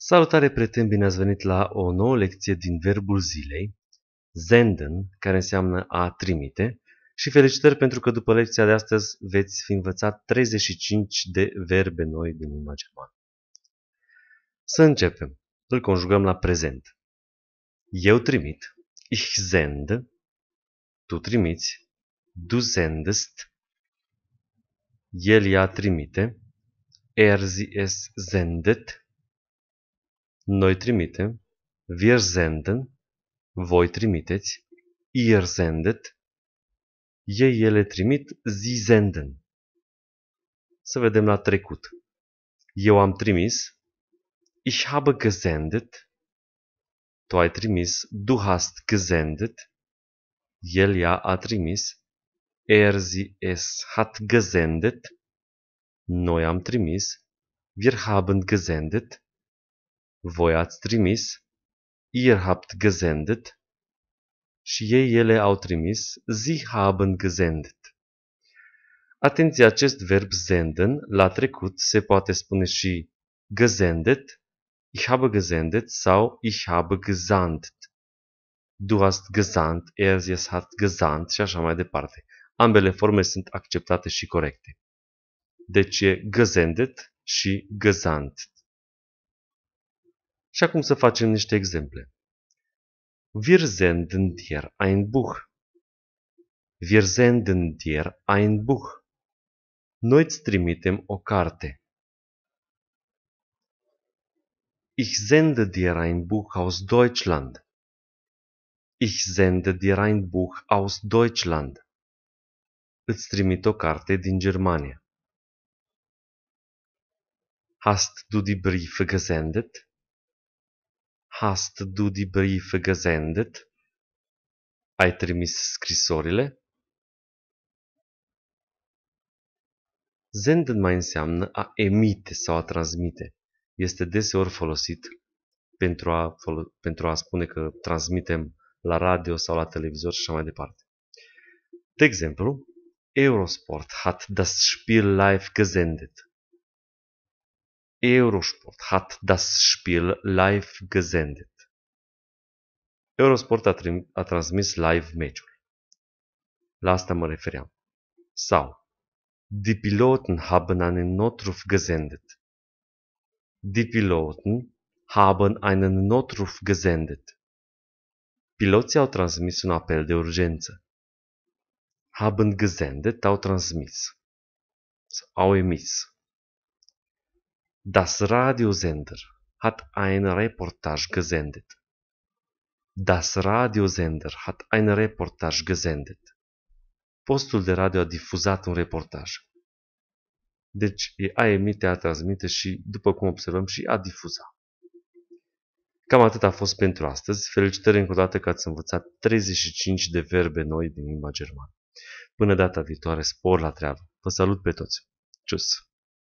Salutare, prieten, bine ați venit la o nouă lecție din verbul zilei, Zenden, care înseamnă a trimite, și felicitări pentru că după lecția de astăzi veți fi învățat 35 de verbe noi din limba germană. Să începem. Îl conjugăm la prezent. Eu trimit. Ich sende. Tu trimiți. Du sendest. El ea trimite. Er sie es sendet noi trimitem, wir senden, voi trimiteți, ihr sendet, ei ele trimit, sie senden. Să vedem la trecut. Eu am trimis, ich habe gesendet, tu ai trimis, du hast gesendet, el ea a trimis, er sie es hat gesendet, noi am trimis, wir haben gesendet, voi ați trimis, ihr habt gesendet și ei ele au trimis, sie haben gesendet. Atenție, acest verb senden la trecut se poate spune și gesendet, ich habe gesendet sau ich habe gesandt. Du hast gesandt, er, es hat gesandt și așa mai departe. Ambele forme sunt acceptate și corecte. Deci e gesendet și gesandt. Și acum să facem niște exemple. Wir senden dir ein Buch. Wir senden dir ein Buch. Noi îți trimitem o carte. Ich sende dir ein Buch aus Deutschland. Ich sende dir ein Buch aus Deutschland. Îți trimit o carte din Germania. Hast du die Briefe gesendet? Hast du die Briefe gesendet? Ai trimis scrisorile? Senden mai înseamnă a emite sau a transmite. Este deseori folosit pentru a, pentru a spune că transmitem la radio sau la televizor și așa mai departe. De exemplu, Eurosport hat das Spiel live gesendet. Eurosport hat das Spiel live gesendet. Eurosport a, trim, a transmis live meciul. La asta mă refeream. Sau, die Piloten haben einen Notruf gesendet. Die Piloten haben einen Notruf gesendet. Piloții au transmis un apel de urgență. Haben gesendet au transmis. Au emis. Das Radiosender hat ein Reportage gesendet. Das Radiosender hat ein Reportage gesendet. Postul de radio a difuzat un reportaj. Deci a emite, a transmite și, după cum observăm, și a difuza. Cam atât a fost pentru astăzi. Felicitări încă o dată că ați învățat 35 de verbe noi din limba germană. Până data viitoare, spor la treabă. Vă salut pe toți! Cius!